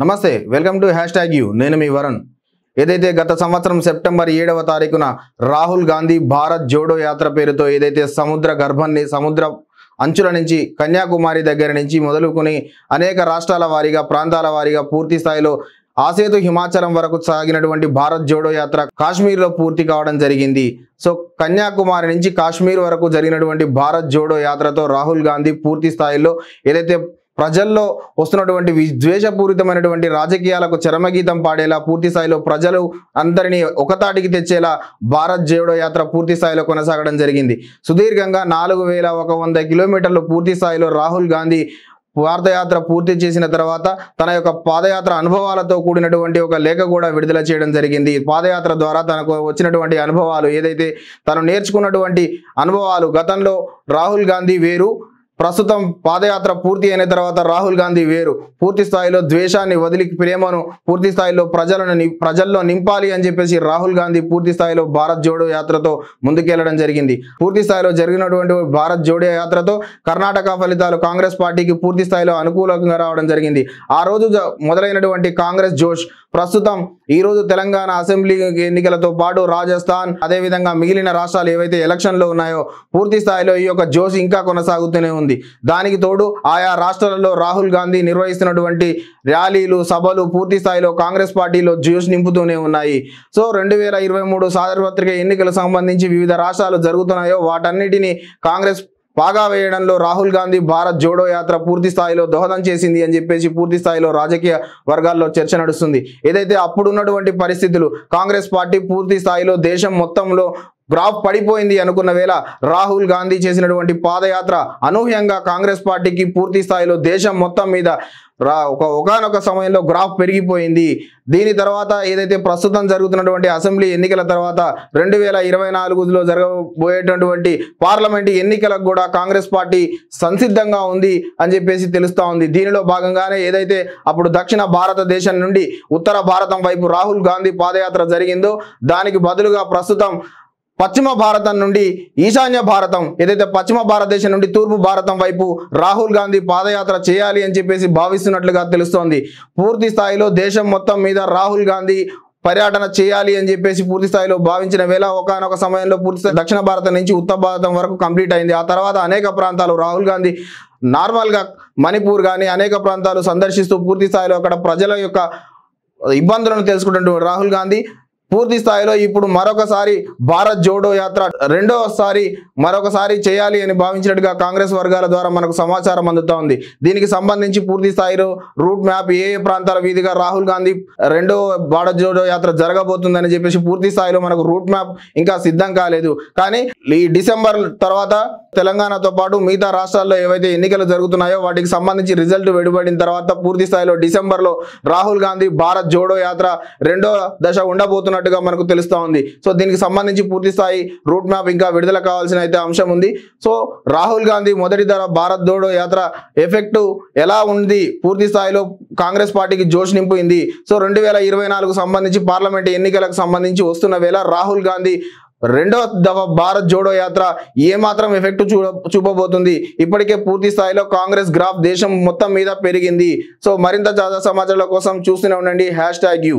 నమస్తే welcome to hashtag you నేను మీ వరుణ్ ఏదైతే గత సంవత్సరం సెప్టెంబర్ ఏడవ తారీఖున రాహుల్ గాంధీ భారత్ జోడో యాత్ర పేరుతో ఏదైతే సముద్ర గర్భాన్ని సముద్ర అంచుల నుంచి కన్యాకుమారి దగ్గర నుంచి మొదలుకొని అనేక రాష్ట్రాల వారీగా ప్రాంతాల వారీగా పూర్తి స్థాయిలో ఆసేతు హిమాచలం వరకు సాగినటువంటి భారత్ జోడో యాత్ర కాశ్మీర్లో పూర్తి కావడం జరిగింది సో కన్యాకుమారి నుంచి కాశ్మీర్ వరకు జరిగినటువంటి భారత్ జోడో యాత్రతో రాహుల్ గాంధీ పూర్తి స్థాయిలో ఏదైతే ప్రజల్లో వస్తున్నటువంటి ద్వేషపూరితమైనటువంటి రాజకీయాలకు చరమగీతం పాడేలా పూర్తి స్థాయిలో ప్రజలు అందరినీ ఒకతాటికి తెచ్చేలా భారత్ జోడో యాత్ర పూర్తి స్థాయిలో కొనసాగడం జరిగింది సుదీర్ఘంగా నాలుగు వేల ఒక వంద కిలోమీటర్లు పూర్తి స్థాయిలో రాహుల్ గాంధీ వార్తయాత్ర పూర్తి చేసిన తర్వాత తన యొక్క పాదయాత్ర అనుభవాలతో కూడినటువంటి ఒక లేఖ కూడా విడుదల చేయడం జరిగింది పాదయాత్ర ద్వారా తనకు వచ్చినటువంటి అనుభవాలు ఏదైతే తను నేర్చుకున్నటువంటి అనుభవాలు గతంలో రాహుల్ గాంధీ వేరు ప్రస్తుతం పాదయాత్ర పూర్తి అయిన తర్వాత రాహుల్ గాంధీ వేరు పూర్తి స్థాయిలో ద్వేషాన్ని వదిలి ప్రేమను పూర్తి స్థాయిలో ప్రజలను ప్రజల్లో నింపాలి అని చెప్పేసి రాహుల్ గాంధీ పూర్తి స్థాయిలో భారత్ జోడో యాత్రతో ముందుకెళ్లడం జరిగింది పూర్తి స్థాయిలో జరిగినటువంటి భారత్ జోడో యాత్రతో కర్ణాటక ఫలితాలు కాంగ్రెస్ పార్టీకి పూర్తి స్థాయిలో అనుకూలంగా రావడం జరిగింది ఆ రోజు మొదలైనటువంటి కాంగ్రెస్ జోష్ ప్రస్తుతం ఈరోజు తెలంగాణ అసెంబ్లీ ఎన్నికలతో పాటు రాజస్థాన్ అదేవిధంగా మిగిలిన రాష్ట్రాలు ఏవైతే ఎలక్షన్లో ఉన్నాయో పూర్తి స్థాయిలో ఈ యొక్క జోష్ ఇంకా కొనసాగుతూనే ఉంది దానికి తోడు ఆయా రాష్ట్రాలలో రాహుల్ గాంధీ నిర్వహిస్తున్నటువంటి ర్యాలీలు సభలు పూర్తి స్థాయిలో కాంగ్రెస్ పార్టీలో జోష్ నింపుతూనే ఉన్నాయి సో రెండు వేల ఇరవై మూడు సార్వత్రిక ఎన్నికలకు సంబంధించి వివిధ రాష్ట్రాలు జరుగుతున్నాయో వాటన్నిటిని కాంగ్రెస్ పాగా వేయడంలో రాహుల్ గాంధీ భారత్ జోడో యాత్ర పూర్తి స్థాయిలో దోహదం చేసింది అని చెప్పేసి పూర్తి స్థాయిలో రాజకీయ వర్గాల్లో చర్చ నడుస్తుంది ఏదైతే అప్పుడున్నటువంటి పరిస్థితులు కాంగ్రెస్ పార్టీ పూర్తి స్థాయిలో దేశం మొత్తంలో గ్రాఫ్ పడిపోయింది అనుకున్న వేళ రాహుల్ గాంధీ చేసినటువంటి పాదయాత్ర అనూహ్యంగా కాంగ్రెస్ పార్టీకి పూర్తి స్థాయిలో దేశం మొత్తం మీద రా ఒక ఒకనొక సమయంలో గ్రాఫ్ పెరిగిపోయింది దీని తర్వాత ఏదైతే ప్రస్తుతం జరుగుతున్నటువంటి అసెంబ్లీ ఎన్నికల తర్వాత రెండు వేల ఇరవై నాలుగులో జరగబోయేటటువంటి పార్లమెంట్ ఎన్నికలకు కూడా కాంగ్రెస్ పార్టీ సంసిద్ధంగా ఉంది అని చెప్పేసి తెలుస్తూ ఉంది దీనిలో భాగంగానే ఏదైతే అప్పుడు దక్షిణ భారతదేశం నుండి ఉత్తర భారతం వైపు రాహుల్ గాంధీ పాదయాత్ర జరిగిందో దానికి బదులుగా ప్రస్తుతం పశ్చిమ భారతం నుండి ఈశాన్య భారతం ఏదైతే పశ్చిమ భారతదేశం నుండి తూర్పు భారతం వైపు రాహుల్ గాంధీ పాదయాత్ర చేయాలి అని చెప్పేసి భావిస్తున్నట్లుగా తెలుస్తోంది పూర్తి స్థాయిలో దేశం మొత్తం మీద రాహుల్ గాంధీ పర్యటన చేయాలి అని చెప్పేసి పూర్తి స్థాయిలో భావించిన వేళ ఒకనొక సమయంలో పూర్తి దక్షిణ భారతం నుంచి ఉత్తర భారతం వరకు కంప్లీట్ అయింది ఆ తర్వాత అనేక ప్రాంతాలు రాహుల్ గాంధీ నార్మల్గా మణిపూర్ కానీ అనేక ప్రాంతాలు సందర్శిస్తూ పూర్తి స్థాయిలో అక్కడ ప్రజల యొక్క ఇబ్బందులను తెలుసుకుంటున్నటువంటి రాహుల్ గాంధీ పూర్తి స్థాయిలో ఇప్పుడు మరొకసారి భారత్ జోడో యాత్ర రెండోసారి మరొకసారి చేయాలి అని భావించినట్టుగా కాంగ్రెస్ వర్గాల ద్వారా మనకు సమాచారం అందుతా ఉంది దీనికి సంబంధించి పూర్తి స్థాయిలో రూట్ మ్యాప్ ఏ ఏ ప్రాంతాల వీధిగా రాహుల్ గాంధీ రెండో భారత్ జోడో యాత్ర జరగబోతుందని చెప్పేసి పూర్తి స్థాయిలో మనకు రూట్ మ్యాప్ ఇంకా సిద్ధం కాలేదు కానీ ఈ డిసెంబర్ తర్వాత తెలంగాణతో పాటు మిగతా రాష్ట్రాల్లో ఏవైతే ఎన్నికలు జరుగుతున్నాయో వాటికి సంబంధించి రిజల్ట్ వెలువడిన తర్వాత పూర్తి స్థాయిలో డిసెంబర్లో రాహుల్ గాంధీ భారత్ జోడో యాత్ర రెండో దశ ఉండబోతున్నట్టు ఉన్నట్టుగా మనకు తెలుస్తూ ఉంది సో దీనికి సంబంధించి పూర్తి స్థాయి రూట్ మ్యాప్ ఇంకా విడుదల కావాల్సిన అయితే అంశం ఉంది సో రాహుల్ గాంధీ మొదటి ధర భారత్ దోడో యాత్ర ఎఫెక్ట్ ఎలా ఉంది పూర్తి స్థాయిలో కాంగ్రెస్ పార్టీకి జోష్ నింపింది సో రెండు వేల ఇరవై నాలుగు సంబంధించి పార్లమెంట్ ఎన్నికలకు సంబంధించి వస్తున్న వేళ రాహుల్ గాంధీ రెండో దఫ భారత్ జోడో యాత్ర ఏమాత్రం ఎఫెక్ట్ చూ చూపబోతుంది ఇప్పటికే పూర్తి స్థాయిలో కాంగ్రెస్ గ్రాఫ్ దేశం మొత్తం మీద పెరిగింది సో మరింత తాజా సమాచారాల కోసం చూస్తూనే ఉండండి హ్యాష్ ట్యాగ్ యూ